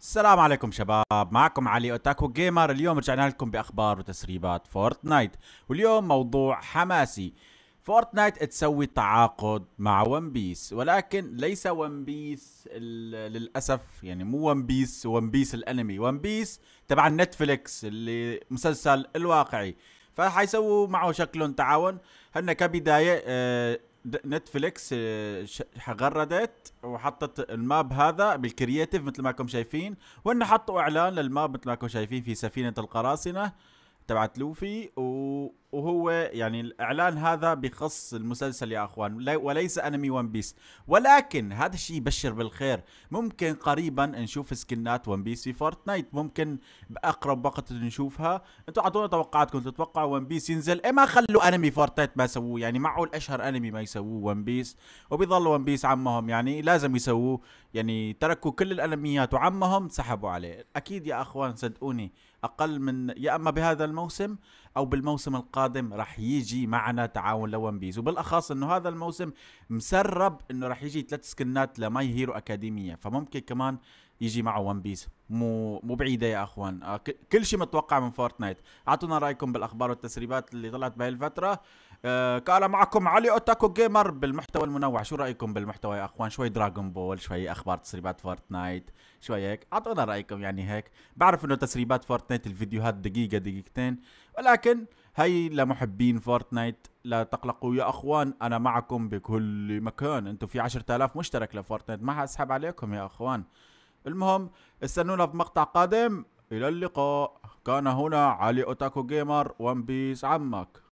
السلام عليكم شباب معكم علي اوتاكو جيمر اليوم رجعنا لكم باخبار وتسريبات فورتنايت واليوم موضوع حماسي فورتنايت تسوي تعاقد مع ون بيس ولكن ليس ون بيس للاسف يعني مو ون بيس ون بيس الانمي ون بيس تبع نتفليكس اللي مسلسل الواقعي فحيسووا معه شكلهم تعاون هن كبدايه آه، نتفليكس آه، غردت وحطت الماب هذا بالكرياتيف مثل ما كم شايفين وانه حطوا اعلان للماب مثل ما كم شايفين في سفينه القراصنه تبعت لوفي و وهو يعني الاعلان هذا بخص المسلسل يا اخوان وليس انمي ون بيس ولكن هذا الشيء يبشر بالخير ممكن قريبا نشوف سكنات ون بيس في فورتنايت ممكن باقرب وقت نشوفها انتم اعطونا توقعاتكم تتوقعوا ون بيس ينزل اما إيه خلوا انمي فورتنايت ما سووه يعني معه اشهر انمي ما يسووه ون بيس وبيظل ون بيس عمهم يعني لازم يسووه يعني تركوا كل الانميات وعمهم سحبوا عليه اكيد يا اخوان صدقوني اقل من يا اما بهذا الموسم او بالموسم القادم القادم رح يجي معنا تعاون لون بيز وبالاخص انه هذا الموسم مسرب انه رح يجي ثلاث سكنات لماي هيرو اكاديميه فممكن كمان يجي معه ون بيس مو مو بعيده يا اخوان آه، كل شيء متوقع من فورتنايت اعطونا رايكم بالاخبار والتسريبات اللي طلعت بهي الفتره أه كان معكم علي اوتاكو جيمر بالمحتوى المنوع شو رايكم بالمحتوى يا اخوان شوي دراغون بول شوي اخبار تسريبات فورتنايت شوي هيك اعطونا رايكم يعني هيك بعرف انه تسريبات فورتنايت الفيديوهات دقيقه دقيقتين ولكن هاي لمحبين فورتنايت لا تقلقوا يا اخوان انا معكم بكل مكان انتم في عشرة الاف مشترك لفورتنايت ما حاسحب عليكم يا اخوان المهم استنونا بمقطع قادم الى اللقاء كان هنا علي اوتاكو جيمر ون بيس عمك